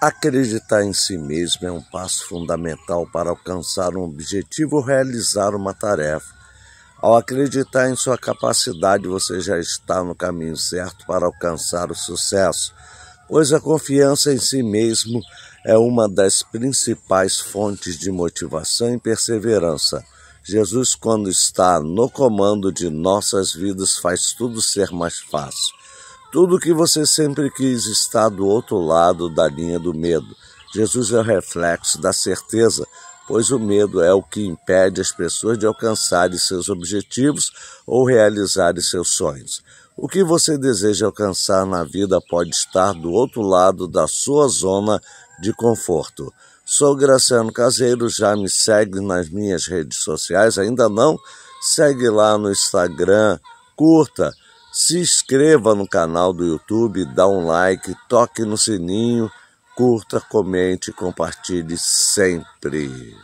Acreditar em si mesmo é um passo fundamental para alcançar um objetivo ou realizar uma tarefa. Ao acreditar em sua capacidade, você já está no caminho certo para alcançar o sucesso, pois a confiança em si mesmo é uma das principais fontes de motivação e perseverança. Jesus, quando está no comando de nossas vidas, faz tudo ser mais fácil. Tudo que você sempre quis está do outro lado da linha do medo. Jesus é o reflexo da certeza, pois o medo é o que impede as pessoas de alcançarem seus objetivos ou realizarem seus sonhos. O que você deseja alcançar na vida pode estar do outro lado da sua zona de conforto. Sou Graciano Caseiro, já me segue nas minhas redes sociais, ainda não? Segue lá no Instagram, curta se inscreva no canal do YouTube, dá um like, toque no sininho, curta, comente, compartilhe sempre.